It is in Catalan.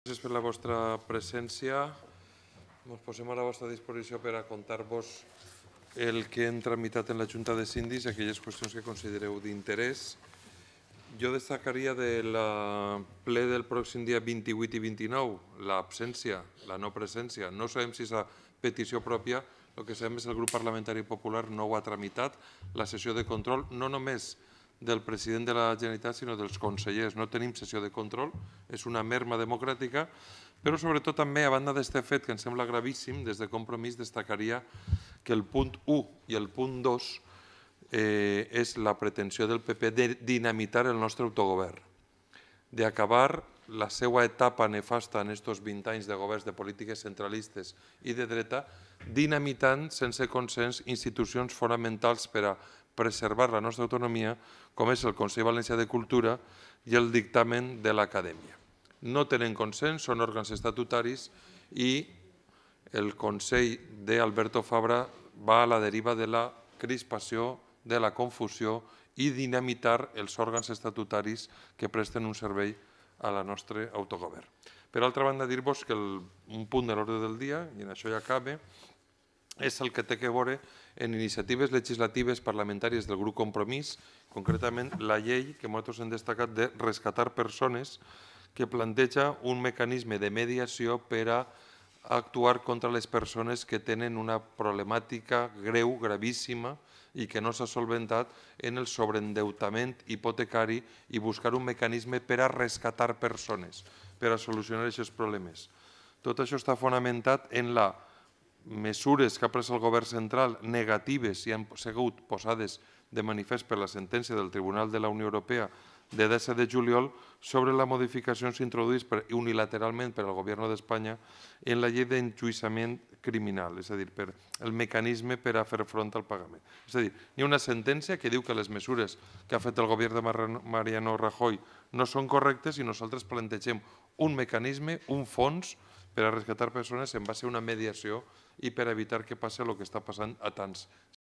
Gràcies per la vostra presència. Ens posem a la vostra disposició per a contar-vos el que hem tramitat en la Junta de Sindis i aquelles qüestions que considereu d'interès. Jo destacaria del ple del pròxim dia 28 i 29 l'absència, la no presència. No sabem si és a petició pròpia, el que sabem és que el grup parlamentari popular no ho ha tramitat. La sessió de control no només del president de la Generalitat, sinó dels consellers. No tenim sessió de control, és una merma democràtica, però sobretot també, a banda d'aquest fet que em sembla gravíssim, des de Compromís destacaria que el punt 1 i el punt 2 eh, és la pretensió del PP de dinamitar el nostre autogovern, d'acabar la seva etapa nefasta en aquests 20 anys de governs de polítiques centralistes i de dreta, dinamitant sense consens institucions fonamentals per a preservar la nostra autonomia, com és el Consell Valencià de Cultura i el dictamen de l'Acadèmia. No tenen consens, són òrgans estatutaris i el Consell d'Alberto Fabra va a la deriva de la crispació, de la confusió i dinamitar els òrgans estatutaris que presten un servei a la nostra autogovern. Per altra banda, dir-vos que el, un punt de l'ordre del dia, i en això ja acaba, és el que té a veure en iniciatives legislatives parlamentàries del grup Compromís, concretament la llei que nosaltres hem destacat de rescatar persones que planteja un mecanisme de mediació per a actuar contra les persones que tenen una problemàtica greu, gravíssima, i que no s'ha solventat en el sobreendeutament hipotecari i buscar un mecanisme per a rescatar persones, per a solucionar aquests problemes. Tot això està fonamentat en la mesures que ha pres el govern central negatives i han sigut posades de manifest per la sentència del Tribunal de la Unió Europea de 10 de juliol sobre les modificacions introduïdes unilateralment per al govern d'Espanya en la llei d'enjuïssament criminal, és a dir, per el mecanisme per a fer front al pagament. És a dir, hi ha una sentència que diu que les mesures que ha fet el govern de Mariano Rajoy no són correctes i nosaltres plantegem un mecanisme, un fons, per a rescatar persones en va ser una mediació i per a evitar que passi el que està passant a tants